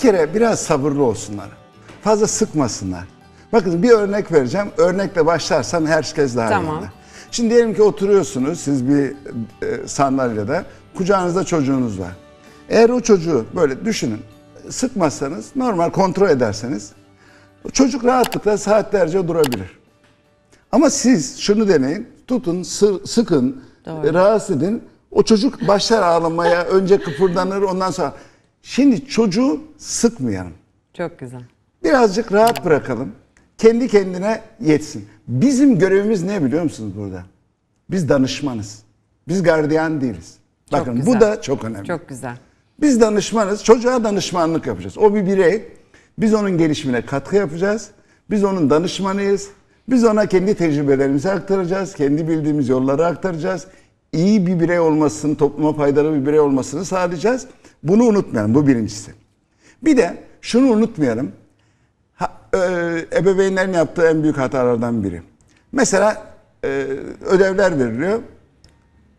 kere biraz sabırlı olsunlar. Fazla sıkmasınlar. Bakın bir örnek vereceğim. Örnekle başlarsam herkes daha tamam. iyi anlar. Şimdi diyelim ki oturuyorsunuz siz bir e, sandalyede. Kucağınızda çocuğunuz var. Eğer o çocuğu böyle düşünün sıkmazsanız normal kontrol ederseniz çocuk rahatlıkla saatlerce durabilir. Ama siz şunu deneyin tutun sıkın Doğru. rahatsız edin o çocuk başlar ağlamaya önce kıpırdanır ondan sonra Şimdi çocuğu sıkmayalım. Çok güzel. Birazcık rahat bırakalım. Kendi kendine yetsin. Bizim görevimiz ne biliyor musunuz burada? Biz danışmanız. Biz gardiyan değiliz. Çok Bakın güzel. bu da çok önemli. Çok güzel. Biz danışmanız. Çocuğa danışmanlık yapacağız. O bir birey. Biz onun gelişimine katkı yapacağız. Biz onun danışmanıyız. Biz ona kendi tecrübelerimizi aktaracağız. Kendi bildiğimiz yolları aktaracağız. İyi bir birey olmasını, topluma faydalı bir birey olmasını sağlayacağız. Bunu unutmayalım. Bu birincisi. Bir de şunu unutmayalım. Ha, e, ebeveynlerin yaptığı en büyük hatalardan biri. Mesela e, ödevler veriliyor.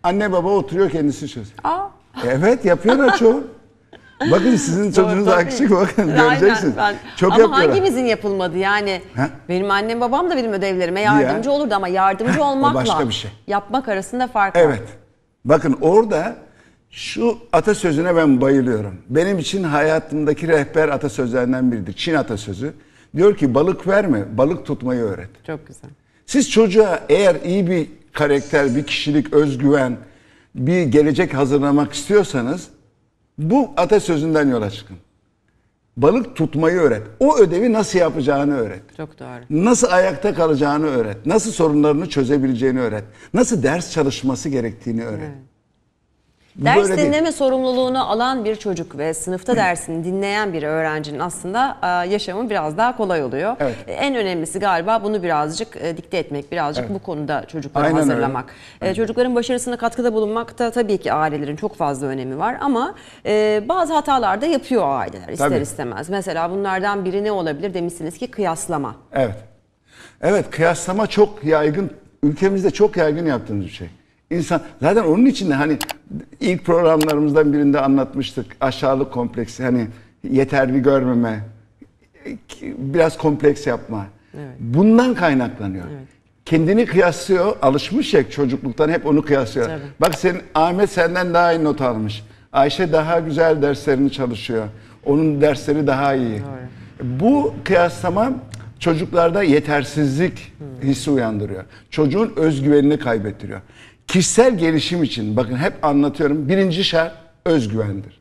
Anne baba oturuyor kendisi çözüyor. Aa. Evet yapıyorlar çoğu. Bakın sizin çocuğunuz Doğru, aksik bakın göreceksiniz. Ben. Çok ama yapıyorlar. hangimizin yapılmadı yani? Ha? Benim annem babam da benim ödevlerime yardımcı ya. olurdu ama yardımcı olmakla başka bir şey. yapmak arasında fark var. Evet. Bakın orada şu atasözüne ben bayılıyorum. Benim için hayatımdaki rehber atasözlerinden biridir. Çin atasözü. Diyor ki balık verme, balık tutmayı öğret. Çok güzel. Siz çocuğa eğer iyi bir karakter, bir kişilik, özgüven, bir gelecek hazırlamak istiyorsanız bu atasözünden yola çıkın. Balık tutmayı öğret. O ödevi nasıl yapacağını öğret. Çok doğru. Nasıl ayakta kalacağını öğret. Nasıl sorunlarını çözebileceğini öğret. Nasıl ders çalışması gerektiğini öğret. Evet. Ders Böyle dinleme değil. sorumluluğunu alan bir çocuk ve sınıfta dersini dinleyen bir öğrencinin aslında e, yaşamı biraz daha kolay oluyor. Evet. E, en önemlisi galiba bunu birazcık e, dikte etmek, birazcık evet. bu konuda çocukları Aynen hazırlamak. Öyle. Çocukların başarısına katkıda bulunmak da tabii ki ailelerin çok fazla önemi var ama bazı hatalar da yapıyor aileler ister tabii. istemez. Mesela bunlardan biri ne olabilir demişsiniz ki kıyaslama. Evet. Evet kıyaslama çok yaygın, ülkemizde çok yaygın yaptığımız bir şey. İnsan zaten onun için de hani ilk programlarımızdan birinde anlatmıştık aşağılık kompleksi hani yeterli görmeme biraz kompleks yapma. Evet. Bundan kaynaklanıyor. Evet. Kendini kıyaslıyor. Alışmış ya çocukluktan hep onu kıyaslıyor. Tabii. Bak senin Ahmet senden daha iyi not almış. Ayşe daha güzel derslerini çalışıyor. Onun dersleri daha iyi. Doğru. Bu kıyaslama çocuklarda yetersizlik hmm. hissi uyandırıyor. Çocuğun özgüvenini kaybettiriyor. Kişisel gelişim için bakın hep anlatıyorum birinci şart özgüvendir.